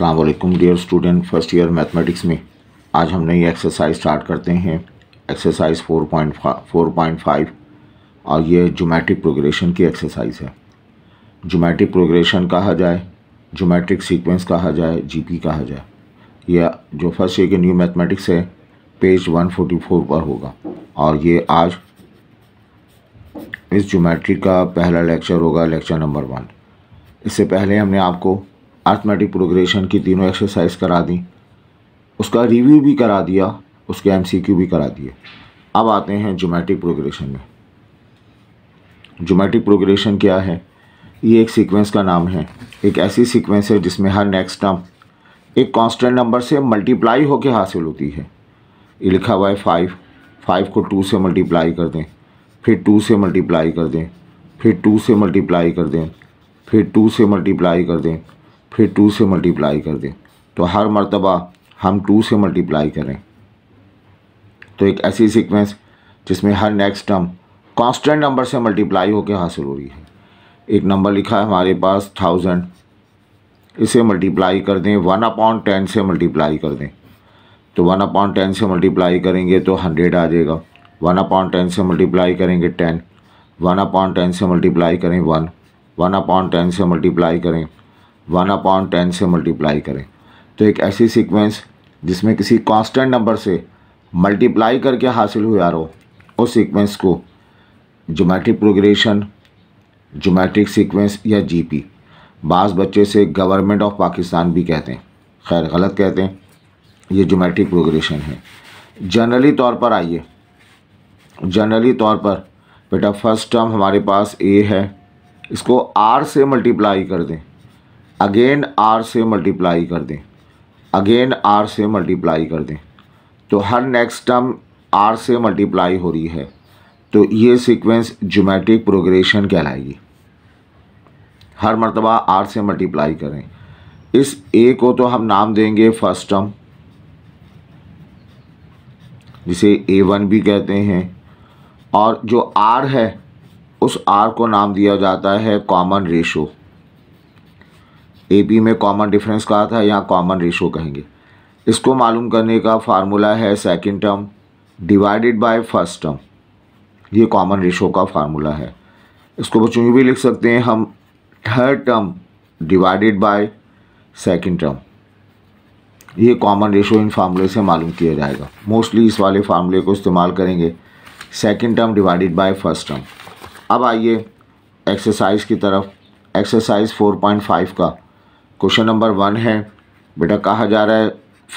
Aslam dear student first year mathematics में आज हम नई एक्सरसाइज स्टार्ट करते हैं एक्सरसाइज फाइव और ये जोमेट्रिक प्रोग्रेशन की एक्सरसाइज है जोमेट्रिक प्रोग्रेशन कहा जाए जोमेट्रिक सीक्वेंस कहा जाए जीपी कहा जाए यह जो फर्स्ट ईयर के न्यू मैथमेटिक्स है पेज 144 पर होगा और ये आज इस जोमेट्रिक का पहला लेक्चर होगा लेक्चर नंबर वन इससे पहले हमने आपको आर्थमेटिक प्रोग्रेशन की तीनों एक्सरसाइज करा दी उसका रिव्यू भी करा दिया उसके एमसीक्यू भी करा दिए अब आते हैं जोमेट्रिक प्रोग्रेशन में जोमेट्रिक प्रोग्रेशन क्या है ये एक सीक्वेंस का नाम है एक ऐसी सीक्वेंस है जिसमें हर नेक्स्ट टर्म एक कांस्टेंट नंबर से मल्टीप्लाई होकर हासिल होती है ये लिखा हुआ है फाइव फाइव को टू से मल्टीप्लाई कर दें फिर टू से मल्टीप्लाई कर दें फिर टू से मल्टीप्लाई कर दें फिर टू से मल्टीप्लाई कर दें फिर टू से मल्टीप्लाई कर दें तो हर मरतबा हम टू से मल्टीप्लाई करें तो एक ऐसी सीक्वेंस जिसमें हर नेक्स्ट टर्म कांस्टेंट नंबर से मल्टीप्लाई होकर हासिल हो रही है एक नंबर लिखा है हमारे पास थाउजेंड इसे मल्टीप्लाई कर दें वन अपॉन टेन से मल्टीप्लाई कर दें तो वन अपॉन टेन से मल्टीप्लाई करेंगे तो हंड्रेड आ जाएगा वन अपॉन टेन से मल्टीप्लाई करेंगे टेन वन अपॉन टेन से मल्टीप्लाई करें वन वन अपॉन टेन से मल्टीप्लाई करें वन अपॉन टेन से मल्टीप्लाई करें तो एक ऐसी सीक्वेंस जिसमें किसी कांस्टेंट नंबर से मल्टीप्लाई करके हासिल हुआ रहो उस सीक्वेंस को जोमेट्रिक प्रोग्रेशन जोमेट्रिक सीक्वेंस या जीपी बास बच्चे से गवर्नमेंट ऑफ पाकिस्तान भी कहते हैं खैर गलत कहते हैं ये जोमेट्रिक प्रोग्रेशन है जनरली तौर पर आइए जनरली तौर पर बेटा फर्स्ट टर्म हमारे पास ए है इसको आर से मल्टीप्लाई कर दें अगेन आर से मल्टीप्लाई कर दें अगेन आर से मल्टीप्लाई कर दें तो हर नेक्स्ट टर्म आर से मल्टीप्लाई हो रही है तो ये सीक्वेंस जोमेट्रिक प्रोग्रेशन कहलाएगी हर मरतबा आर से मल्टीप्लाई करें इस ए को तो हम नाम देंगे फर्स्ट टर्म जिसे ए वन भी कहते हैं और जो आर है उस आर को नाम दिया जाता है कॉमन रेशो ए पी में कॉमन डिफरेंस कहा था यहाँ कॉमन रेशो कहेंगे इसको मालूम करने का फार्मूला है second term divided by first term ये कॉमन रेशो का फार्मूला है इसको बच्चों भी लिख सकते हैं हम third term divided by second term ये कॉमन रेशो इन फार्मूले से मालूम किया जाएगा मोस्टली इस वाले फार्मूले को इस्तेमाल करेंगे second term divided by first term अब आइए एक्सरसाइज की तरफ एक्सरसाइज 4.5 का क्वेश्चन नंबर वन है बेटा कहा जा रहा है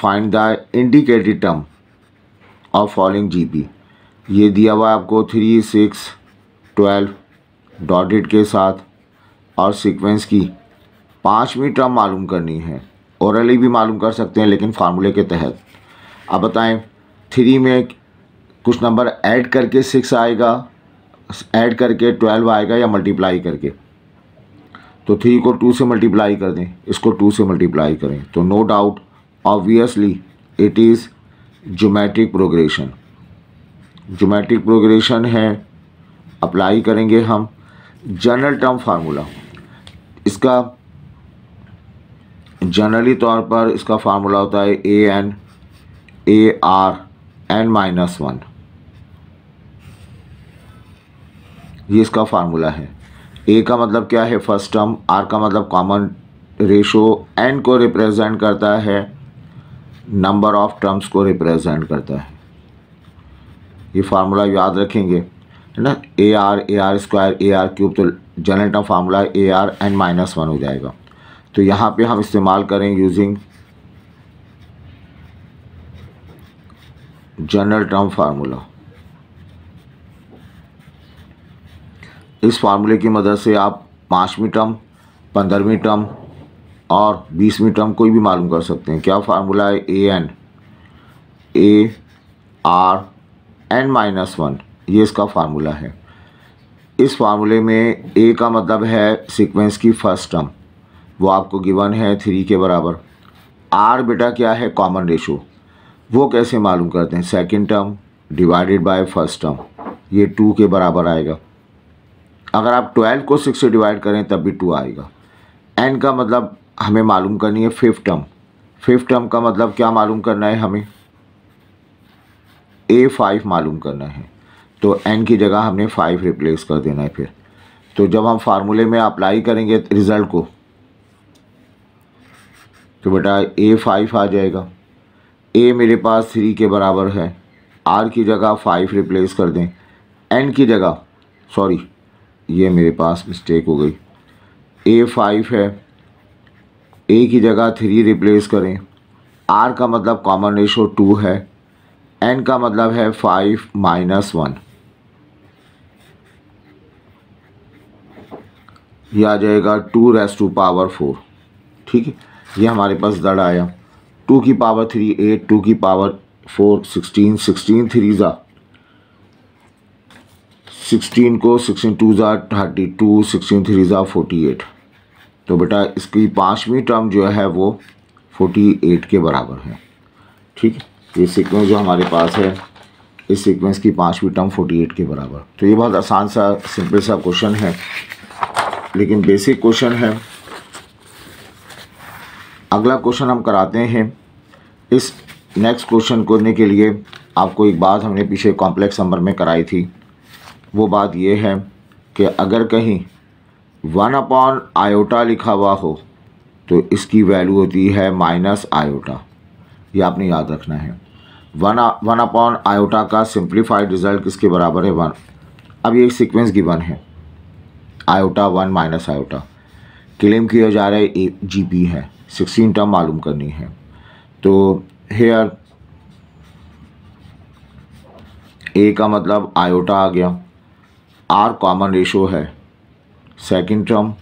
find the indicated term of following GP ये दिया हुआ है आपको थ्री सिक्स ट्वेल्व डॉटेड के साथ और सीक्वेंस की पाँचवीं टर्म मालूम करनी है औरली भी मालूम कर सकते हैं लेकिन फार्मूले के तहत अब बताएं थ्री में कुछ नंबर ऐड करके सिक्स आएगा ऐड करके ट्वेल्व आएगा या मल्टीप्लाई करके तो थ्री को टू से मल्टीप्लाई कर दें इसको टू से मल्टीप्लाई करें तो no doubt obviously it is geometric progression geometric progression है अप्लाई करेंगे हम जनरल टर्म फार्मूला इसका जनरली तौर पर इसका फार्मूला होता है a n a r n minus one ये इसका फार्मूला है ए का मतलब क्या है फर्स्ट टर्म आर का मतलब कॉमन रेशो एन को रिप्रेजेंट करता है नंबर ऑफ टर्म्स को रिप्रेजेंट करता है ये फार्मूला याद रखेंगे है ना a r a r square a r cube तो general term formula a r n minus one हो जाएगा तो यहाँ पे हम इस्तेमाल करें यूजिंग जनरल टर्म फार्मूला इस फार्मूले की मदद से आप पाँचवीं टर्म पंद्रहवीं टर्म और बीसवीं टर्म कोई भी मालूम कर सकते हैं क्या फार्मूला है a n a r n minus one ये इसका फार्मूला है इस फार्मूले में ए का मतलब है सीक्वेंस की फर्स्ट टर्म वो आपको गिवन है थ्री के बराबर आर बेटा क्या है कॉमन रेशो वो कैसे मालूम करते हैं second term divided by first term ये टू के बराबर आएगा अगर आप ट्वेल्व को सिक्स से डिवाइड करें तब भी टू आएगा एन का मतलब हमें मालूम करनी है फिफ्थ टर्म फिफ्थ टर्म का मतलब क्या मालूम करना है हमें ए फाइव मालूम करना है तो एन की जगह हमने फाइव रिप्लेस कर देना है फिर तो जब हम फार्मूले में अप्लाई करेंगे रिज़ल्ट को तो बेटा ए फाइव आ जाएगा ए मेरे पास थ्री के बराबर है आर की जगह फाइव रिप्लेस कर दें एन की जगह सॉरी ये मेरे पास मिस्टेक हो गई ए फाइव है ए की जगह थ्री रिप्लेस करें आर का मतलब कॉमन रेशो टू है एन का मतलब है फाइव माइनस वन यह आ जाएगा two raise to power four ठीक है ये हमारे पास दड़ आया टू की पावर थ्री एट टू की power four sixteen sixteen three ज़ा सिक्सटीन को सिक्सटीन टू ज़ा थर्टी टू सिक्सटीन थ्री ज़ा फोर्टी एट तो बेटा इसकी पाँचवीं टर्म जो है वो फोर्टी एट के बराबर है ठीक है ये तो सीक्वेंस जो हमारे पास है इस सीक्वेंस की पाँचवीं टर्म फोर्टी एट के बराबर तो ये बहुत आसान सा सिंपल सा क्वेश्चन है लेकिन बेसिक क्वेश्चन है अगला क्वेश्चन हम कराते हैं इस नेक्स्ट क्वेश्चन करने के लिए आपको एक बात हमने पीछे कॉम्प्लेक्स नंबर में कराई थी वो बात ये है कि अगर कहीं वन अपॉन आयोटा लिखा हुआ हो तो इसकी वैल्यू होती है माइनस आयोटा ये आपने याद रखना है वन वन अपॉन आयोटा का सिंप्लीफाइड रिजल्ट किसके बराबर है वन अब ये सीक्वेंस वन है iota one minus iota claim किया जा रहा है जी पी है सिक्सटीन टर्म मालूम करनी है तो हेयर ए का मतलब आयोटा आ गया आर कॉमन रेशो है second term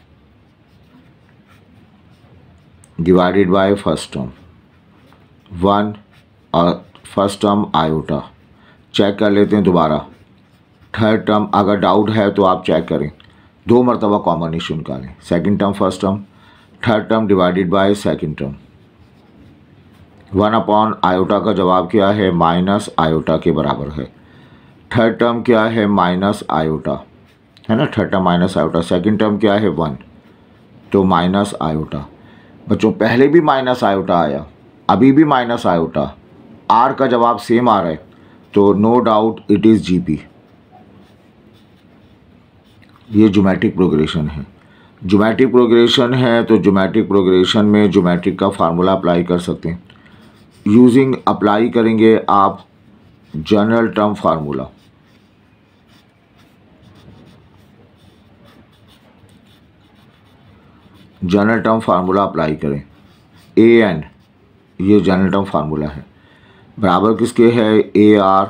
divided by first term one और फर्स्ट टर्म आयोटा चेक कर लेते हैं दोबारा थर्ड टर्म अगर डाउट है तो आप चेक करें दो मरतबा कॉमन रेशो निकालें second term first term third term divided by second term one upon iota का जवाब क्या है माइनस आयोटा के बराबर है थर्ड टर्म क्या है माइनस आयोटा है ना third term minus iota second term क्या है वन तो माइनस आयोटा बच्चों पहले भी माइनस आयोटा आया अभी भी माइनस आयोटा आर का जवाब सेम आ रहा है तो no doubt it is p ये जोमेट्रिक प्रोग्रेशन है जोमेट्रिक प्रोग्रेशन है तो जोमेट्रिक प्रोग्रेशन में जोमेट्रिक का फार्मूला अप्लाई कर सकते हैं यूजिंग अप्लाई करेंगे आप general term formula general term formula apply करें ए एन ये जनरल टर्म फार्मूला है बराबर किसके है a r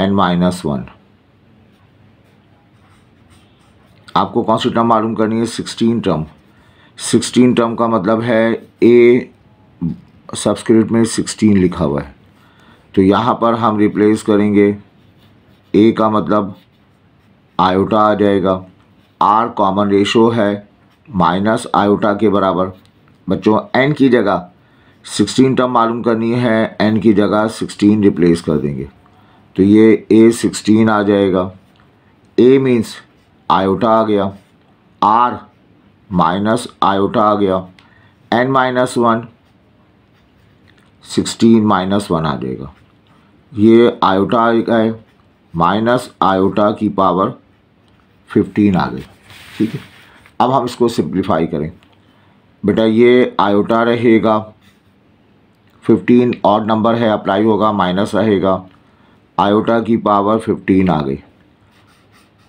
n minus one आपको कौन सी टर्म मालूम करनी है सिक्सटीन टर्म सिक्सटीन टर्म का मतलब है ए सब्सक्रिप्ट में सिक्सटीन लिखा हुआ है तो यहाँ पर हम रिप्लेस करेंगे ए का मतलब आयोटा आ जाएगा आर कॉमन रेशो है माइनस आयोटा के बराबर बच्चों एन की जगह सिक्सटीन टर्म मालूम करनी है एन की जगह सिक्सटीन रिप्लेस कर देंगे तो ये ए सिक्सटीन आ जाएगा ए मीन्स आयोटा आ गया आर माइनस आयोटा आ गया n minus one sixteen minus one आ जाएगा ये आयोटा है माइनस आयोटा की पावर फिफ्टीन आ गई ठीक है अब हम इसको सिंप्लीफाई करें बेटा ये आयोटा रहेगा फिफ्टीन और नंबर है अप्लाई होगा माइनस रहेगा आयोटा की पावर फिफ्टीन आ गई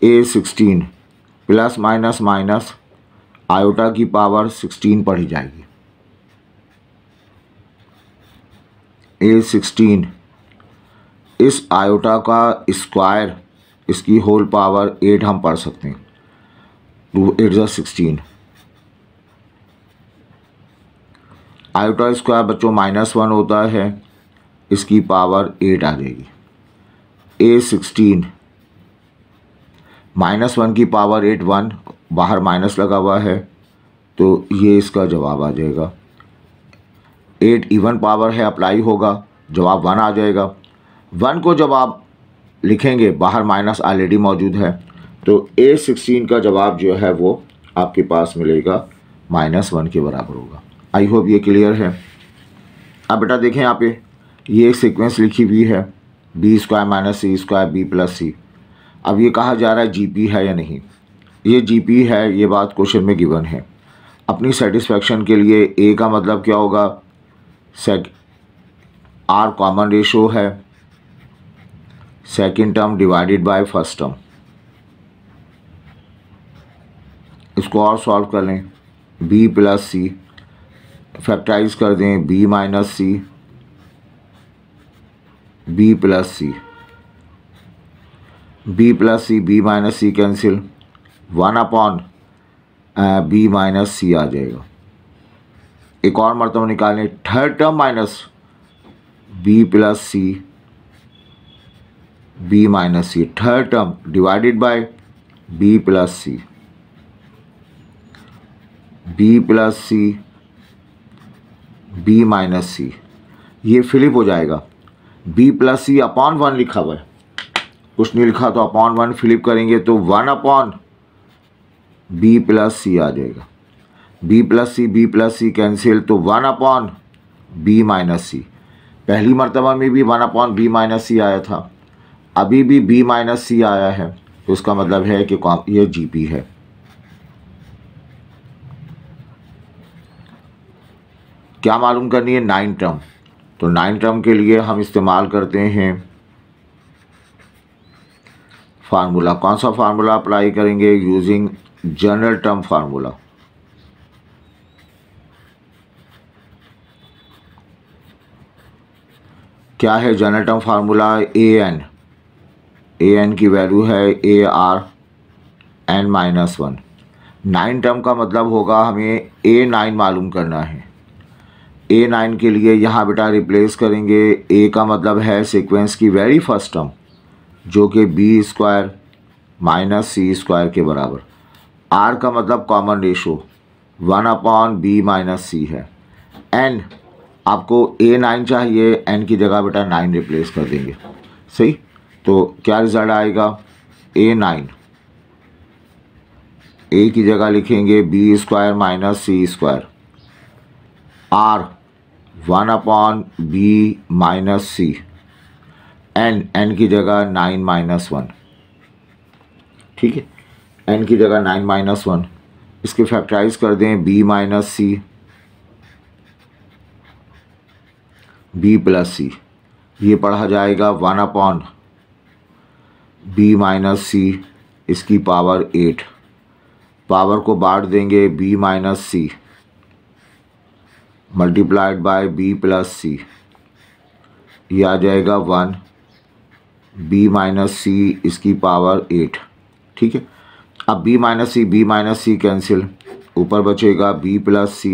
a sixteen plus minus minus iota की पावर सिक्सटीन पढ़ी जाएगी ए सिक्सटीन इस आयोटा का स्क्वायर इसकी होल पावर एट हम पढ़ सकते हैं एट ज़ा सिक्सटीन आयोटा स्क्वायर बच्चों माइनस वन होता है इसकी पावर एट आ जाएगी ए सिक्सटीन माइनस वन की पावर एट वन बाहर माइनस लगा हुआ है तो ये इसका जवाब आ जाएगा एट इवन पावर है अप्लाई होगा जवाब वन आ जाएगा वन को जब आप लिखेंगे बाहर माइनस ऑलरेडी मौजूद है तो ए सिक्सटीन का जवाब जो है वो आपके पास मिलेगा माइनस वन के बराबर होगा आई होप ये क्लियर है अब बेटा देखें यहाँ पे ये एक सीक्वेंस लिखी हुई है b square minus c square b plus c अब ये कहा जा रहा है पी है या नहीं ये पी है ये बात क्वेश्चन में गिवन है अपनी सेटिस्फेक्शन के लिए ए का मतलब क्या होगा सेक आर कॉमन रेशो है second term divided by first term इसको और सॉल्व कर लें बी प्लस सी फैक्टराइज कर दें b minus c b plus c b plus c b minus c cancel one upon b minus c आ जाएगा एक और मरतब निकालें third term minus b plus c b minus c third term divided by b plus c b plus c b minus c ये flip हो जाएगा b plus c upon one लिखा हुआ है कुछ नहीं लिखा तो अपॉन वन फिलिप करेंगे तो one upon b plus c आ जाएगा b plus c b plus c cancel तो one upon b minus c पहली मरतबा में भी one upon b minus c आया था अभी भी बी माइनस सी आया है तो इसका मतलब है कि ये जी पी है क्या मालूम करनी है नाइन टर्म तो नाइन टर्म के लिए हम इस्तेमाल करते हैं फार्मूला कौन सा फार्मूला अप्लाई करेंगे यूजिंग जनरल टर्म फार्मूला क्या है general term formula a n a n की वैल्यू है a r n minus one nine term का मतलब होगा हमें ए नाइन मालूम करना है ए नाइन के लिए यहाँ बेटा रिप्लेस करेंगे ए का मतलब है सीक्वेंस की वेरी फर्स्ट टर्म जो कि b square minus c square के बराबर आर का मतलब common ratio one upon b minus c है एन आपको ए नाइन चाहिए एन की जगह बेटा नाइन रिप्लेस कर देंगे सही तो क्या रिज़ल्ट आएगा ए नाइन ए की जगह लिखेंगे b square minus c square r one upon b minus c n n की जगह नाइन माइनस वन ठीक है एन की जगह नाइन माइनस वन इसके फैक्टराइज कर दें b minus c b plus c ये पढ़ा जाएगा one upon b minus c इसकी पावर एट पावर को बांट देंगे b minus c multiplied by b plus c ये आ जाएगा वन बी माइनस सी इसकी पावर एट ठीक है अब b minus c b minus c cancel ऊपर बचेगा b plus c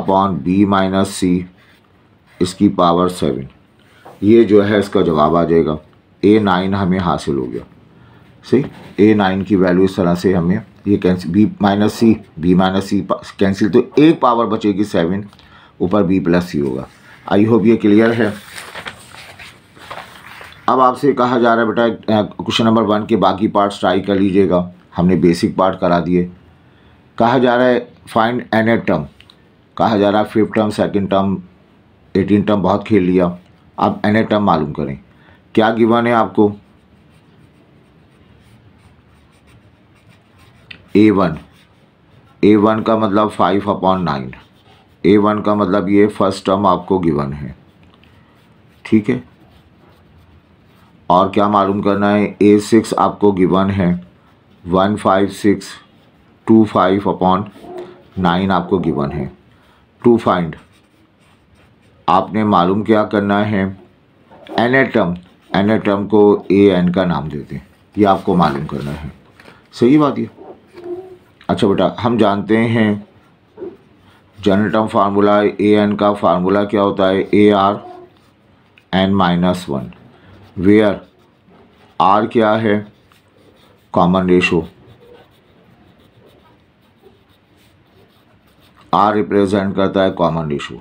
upon b minus c इसकी पावर सेवन ये जो है इसका जवाब आ जाएगा ए नाइन हमें हासिल हो गया से ए नाइन की वैल्यू इस तरह से हमें ये cancel b minus c b minus c cancel तो एक पावर बचेगी सेवन ऊपर बी प्लस सी होगा आई होप ये क्लियर है अब आपसे कहा जा रहा है बेटा क्वेश्चन नंबर वन के बाकी पार्ट्स ट्राई कर लीजिएगा हमने बेसिक पार्ट करा दिए कहा जा रहा है फाइंड एन ए टर्म कहा जा रहा है fifth term second term eighteen term बहुत खेल लिया अब एन टर्म मालूम करें क्या गिवन है आपको ए वन ए वन का मतलब five upon nine a one का मतलब ये फर्स्ट टर्म आपको गिवन है ठीक है और क्या मालूम करना है ए सिक्स आपको गिवन है one five six two five upon nine आपको गिवन है टू फाइंड आपने मालूम क्या करना है n a term n a term को ए एन का नाम देते हैं ये आपको मालूम करना है सही बात है अच्छा बेटा हम जानते हैं general term formula a n का फार्मूला क्या होता है a r n minus one where r क्या है कॉमन रेशो आर रिप्रेजेंट करता है कॉमन रेशो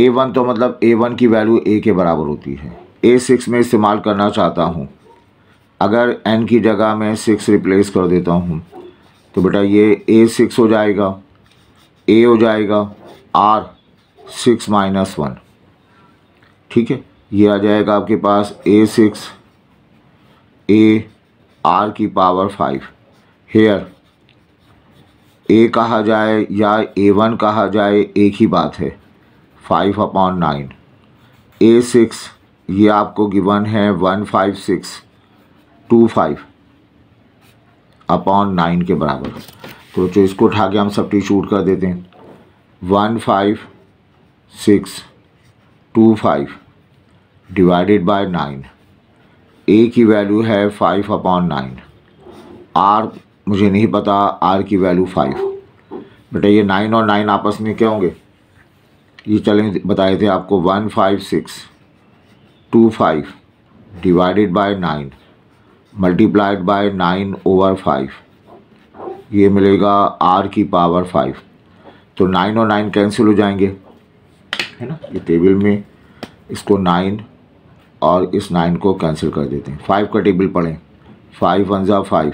ए वन तो मतलब ए वन की वैल्यू ए के बराबर होती है ए सिक्स में इस्तेमाल करना चाहता हूँ अगर एन की जगह मैं सिक्स रिप्लेस कर देता हूँ तो बेटा ये ए सिक्स हो जाएगा ए हो जाएगा आर सिक्स माइनस वन ठीक है ये आ जाएगा आपके पास ए सिक्स ए आर की पावर फाइव हेयर ए कहा जाए या ए वन कहा जाए एक ही बात है five upon nine a six ये आपको गिवन है one five six two five upon nine के बराबर तो जो इसको उठा के हम सब शूट कर देते हैं one five six two five divided by nine a की वैल्यू है फाइव अपॉन नाइन आर मुझे नहीं पता आर की वैल्यू फाइव बेटा ये नाइन और नाइन आपस में क्या होंगे ये चलें बताए थे आपको one five six two five divided by nine multiplied by nine over five ये मिलेगा आर की पावर फाइव तो नाइन और नाइन कैंसिल हो जाएंगे है ना ये टेबल में इसको नाइन और इस नाइन को कैंसिल कर देते हैं फाइव का टेबल पढ़ें फाइव वन ज़ा फाइव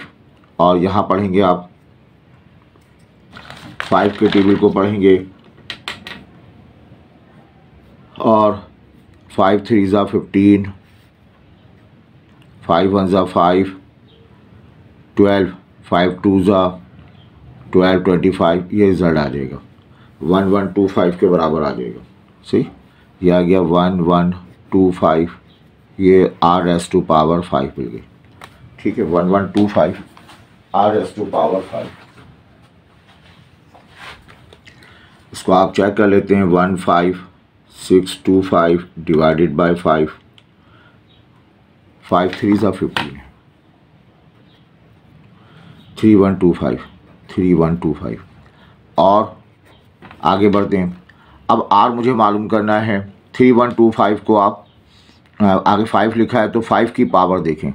और यहाँ पढ़ेंगे आप फाइव के टेबल को पढ़ेंगे और फाइव थ्री ज़ा फिफ्टीन फाइव वन ज़ा फाइव ट्वेल्व फाइव टू ज़ा ट्वेल्व ट्वेंटी फाइव ये रिज़ल्ट आ जाएगा वन वन टू फाइव के बराबर आ जाएगा सही ये आ गया वन वन टू फाइव ये r s two power five मिल गई ठीक है one one two five r s two power five इसको आप चेक कर लेते हैं one five six two five divided by five five three ज़ा fifteen three one two five three one two five और आगे बढ़ते हैं अब आर मुझे मालूम करना है थ्री वन टू फाइव को आप आगे फाइव लिखा है तो फाइव की पावर देखें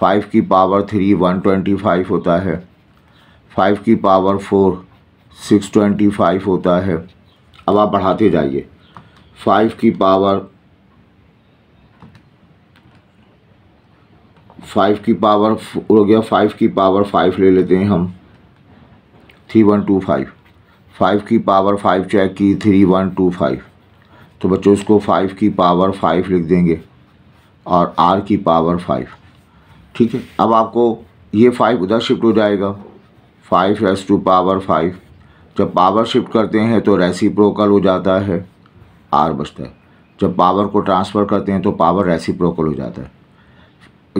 फाइव की power three one twenty five होता है फाइव की power four six twenty five होता है अब आप बढ़ाते जाइए फाइव की पावर फाइव की पावर हो गया फाइव की पावर फाइव ले लेते हैं हम three one two five five की पावर फाइव चेक की थ्री वन टू फाइव तो बच्चों इसको फाइव की पावर फाइव लिख देंगे और आर की पावर फाइव ठीक है अब आपको ये फाइव उधर शिफ्ट हो जाएगा five s two power five जब पावर शिफ्ट करते हैं तो रेसिप्रोकल हो जाता है आर बचता है जब पावर को ट्रांसफ़र करते हैं तो पावर रेसिप्रोकल हो जाता है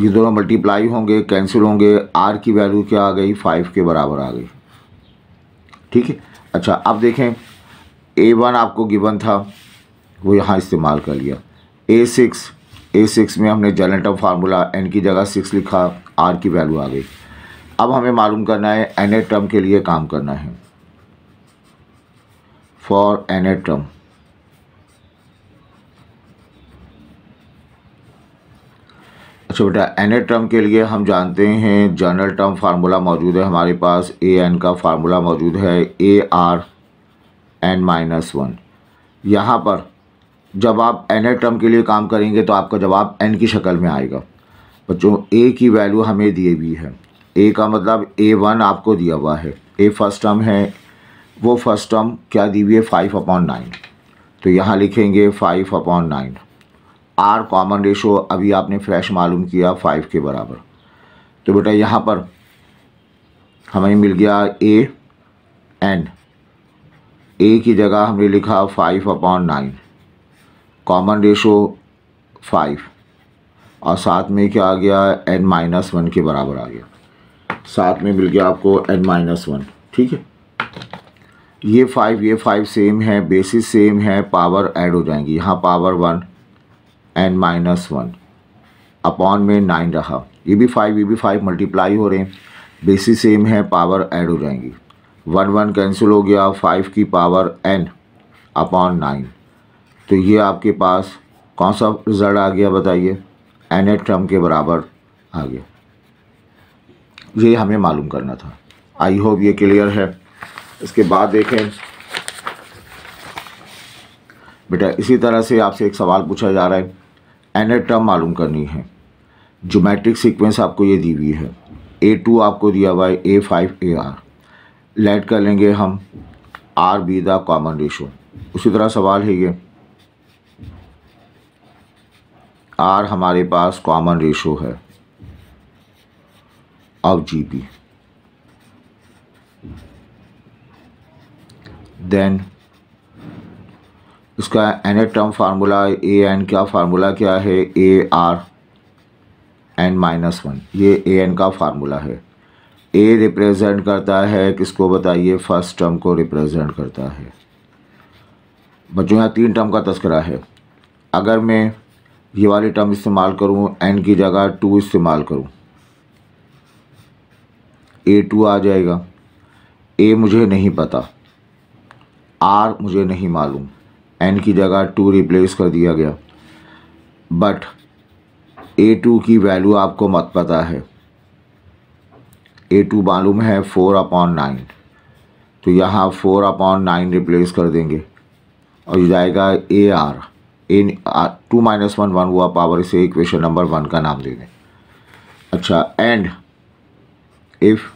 ये दोनों मल्टीप्लाई होंगे कैंसिल होंगे आर की वैल्यू क्या आ गई फाइव के बराबर आ गई ठीक है अच्छा अब देखें ए वन आपको गिवन था वो यहाँ इस्तेमाल कर लिया ए सिक्स ए सिक्स में हमने जेनेटम फार्मूला एन की जगह सिक्स लिखा आर की वैल्यू आ गई अब हमें मालूम करना है एन ए टर्म के लिए काम करना है फॉर एन ए टर्म अच्छा बेटा एन ए टर्म के लिए हम जानते हैं जनरल टर्म फार्मूला मौजूद है हमारे पास ए एन का फार्मूला मौजूद है a r n minus one यहाँ पर जब आप एन ए टर्म के लिए काम करेंगे तो आपका जवाब एन की शक्ल में आएगा बच्चों ए की वैल्यू हमें दिए हुई है ए का मतलब ए वन आपको दिया हुआ है ए फर्स्ट टर्म है वो फर्स्ट टर्म क्या दी हुई है फाइव अपॉन नाइन तो यहाँ लिखेंगे five upon nine r common ratio अभी आपने फ्रेश मालूम किया फाइव के बराबर तो बेटा यहाँ पर हमें मिल गया ए एन ए की जगह हमने लिखा five upon nine common ratio five और साथ में क्या आ गया एन माइनस वन के बराबर आ गया साथ में मिल गया आपको एन माइनस वन ठीक है ये फाइव ये फाइव सेम है बेसिस सेम है पावर ऐड हो जाएंगी यहाँ power one and minus one upon में नाइन रहा ये भी फाइव ये भी फाइव मल्टीप्लाई हो रहे हैं बेसिस सेम है पावर ऐड हो जाएंगी वन वन कैंसिल हो गया फाइव की पावर एन अपॉन नाइन तो ये आपके पास कौन सा रिज़ल्ट आ गया बताइए एन एट टर्म के बराबर आ गया ये हमें मालूम करना था आई होप ये क्लियर है इसके बाद देखें बेटा इसी तरह से आपसे एक सवाल पूछा जा रहा है एनर टर्म मालूम करनी है जोमेट्रिक सीक्वेंस आपको ये दी हुई है ए टू आपको दिया हुआ है a five a r let कर लेंगे हम r b the common ratio उसी तरह सवाल है ये आर हमारे पास कॉमन रेशो है ऑफ जी बी देन इसका n term formula a n का फार्मूला क्या है a r n minus one ये ए एन का फार्मूला है ए रिप्रेजेंट करता है किसको बताइए फर्स्ट टर्म को रिप्रेजेंट करता है बच्चों यहाँ तीन टर्म का तस्करा है अगर मैं ये वाली टर्म इस्तेमाल करूँ एन की जगह टू इस्तेमाल करूँ ए टू आ जाएगा ए मुझे नहीं पता आर मुझे नहीं मालूम एन की जगह टू रिप्लेस कर दिया गया बट ए टू की वैल्यू आपको मत पता है ए टू मालूम है फोर अपॉन नाइन तो यहाँ फोर अपॉन नाइन रिप्लेस कर देंगे और ये जाएगा a r a two minus one one हुआ पावर से इक्वेशन नंबर वन का नाम दे दें अच्छा एंड इफ़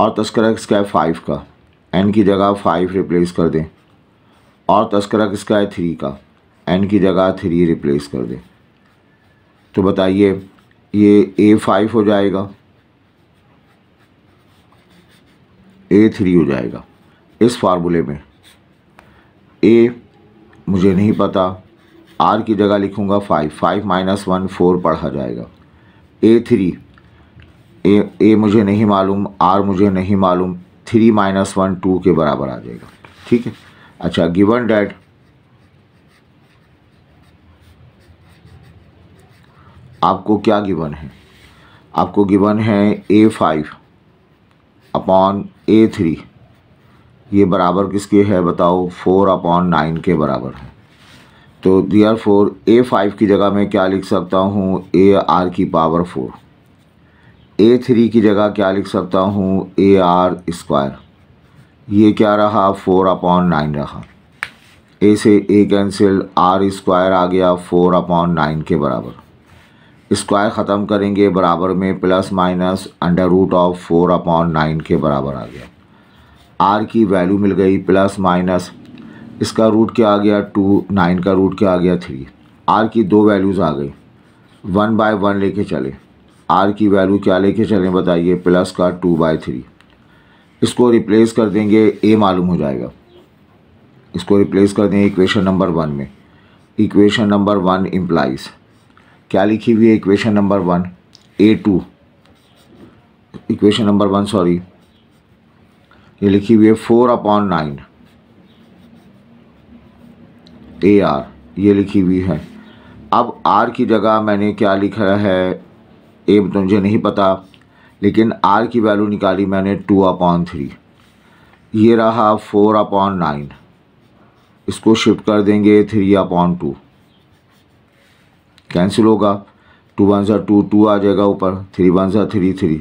और तस्करा इसका है फाइव का एन की जगह फाइव रिप्लेस कर दें और तस्करा किसका है थ्री का एन की जगह थ्री रिप्लेस कर दें तो बताइए ये ए फाइव हो जाएगा ए थ्री हो जाएगा इस फार्मूले में ए मुझे नहीं पता आर की जगह लिखूंगा five five minus one four पढ़ा जाएगा ए थ्री ए ए मुझे नहीं मालूम आर मुझे नहीं मालूम थ्री माइनस वन टू के बराबर आ जाएगा ठीक है अच्छा गिवन डैट आपको क्या गिवन है आपको गिवन है a five upon a three ये बराबर किसके है बताओ फोर अपॉन नाइन के बराबर है तो दियर फोर ए फाइव की जगह मैं क्या लिख सकता हूँ ए आर की पावर फोर ए थ्री की जगह क्या लिख सकता हूँ ए आर स्क्वायर ये क्या रहा फोर अपॉन नाइन रहा ए से ए कैंसिल आर स्क्वायर आ गया फोर अपॉन नाइन के बराबर स्क्वायर ख़त्म करेंगे बराबर में plus minus under root of four upon nine के बराबर आ गया आर की वैल्यू मिल गई प्लस माइनस इसका रूट क्या आ गया टू नाइन का रूट क्या आ गया थ्री आर की दो वैल्यूज़ आ गई वन बाय वन लेके चले आर की वैल्यू क्या लेके चलें बताइए प्लस का टू बाय थ्री इसको रिप्लेस कर देंगे ए मालूम हो जाएगा इसको रिप्लेस कर देंगे इक्वेशन नंबर वन में इक्वेशन नंबर वन इम्प्लाइज क्या लिखी हुई है equation number one a two equation number one sorry ये लिखी हुई है four upon nine a r ये लिखी हुई है अब आर की जगह मैंने क्या लिखा है ए मुझे नहीं पता लेकिन आर की वैल्यू निकाली मैंने टू अपॉन थ्री ये रहा फोर अपॉन नाइन इसको शिफ्ट कर देंगे थ्री अपॉन टू कैंसिल होगा टू वन ज़ा टू टू आ जाएगा ऊपर थ्री वन ज़ा थ्री थ्री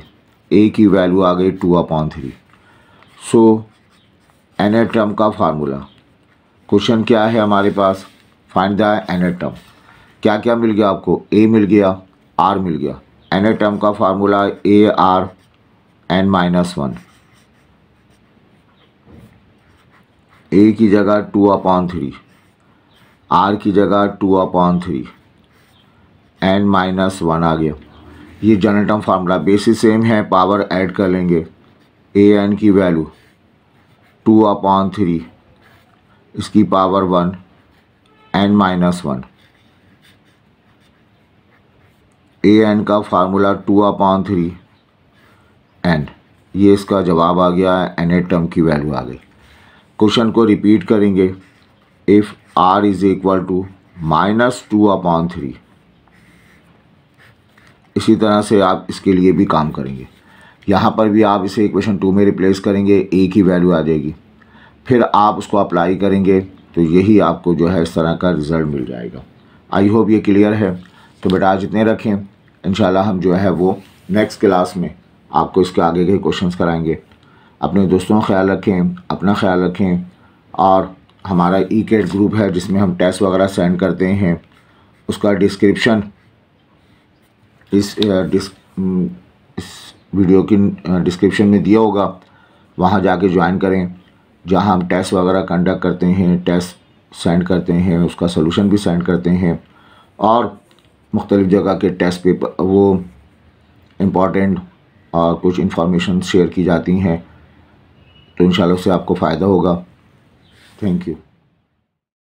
ए की वैल्यू आ गई two upon three so nth term का फार्मूला क्वेश्चन क्या है हमारे पास फाइंड द एन एटम क्या क्या मिल गया आपको ए मिल गया आर मिल गया एन टर्म का formula a r n minus one a की जगह टू अपॉन थ्री आर की जगह two upon three n minus one आ गया ये general term formula basis same है पावर ऐड कर लेंगे ए एन की वैल्यू टू अपॉन थ्री इसकी power one n minus one a n का formula two upon three n ये इसका जवाब आ गया है एन ए टर्म की वैल्यू आ गई क्वेश्चन को रिपीट करेंगे if r is equal to minus two upon three इसी तरह से आप इसके लिए भी काम करेंगे यहाँ पर भी आप इसे इक्वेशन टू में रिप्लेस करेंगे ए की वैल्यू आ जाएगी फिर आप उसको अप्लाई करेंगे तो यही आपको जो है इस तरह का रिज़ल्ट मिल जाएगा आई होप ये क्लियर है तो बेटा जितने रखें इन हम जो है वो नेक्स्ट क्लास में आपको इसके आगे के क्वेश्चन कराएँगे अपने दोस्तों का ख्याल रखें अपना ख्याल रखें और हमारा ई केट ग्रुप है जिसमें हम टेस्ट वगैरह सेंड करते हैं उसका डिस्क्रिप्शन इस डिस इस वीडियो की डिस्क्रिप्शन में दिया होगा वहाँ जाके ज्वाइन करें जहाँ हम टेस्ट वगैरह कंडक्ट करते हैं टेस्ट सेंड करते हैं उसका सोलूशन भी सेंड करते हैं और मुख्तलिफ़ जगह के टेस्ट पेपर वो इम्पॉर्टेंट और कुछ इंफॉर्मेशन शेयर की जाती हैं तो इन उससे आपको फ़ायदा होगा थैंक यू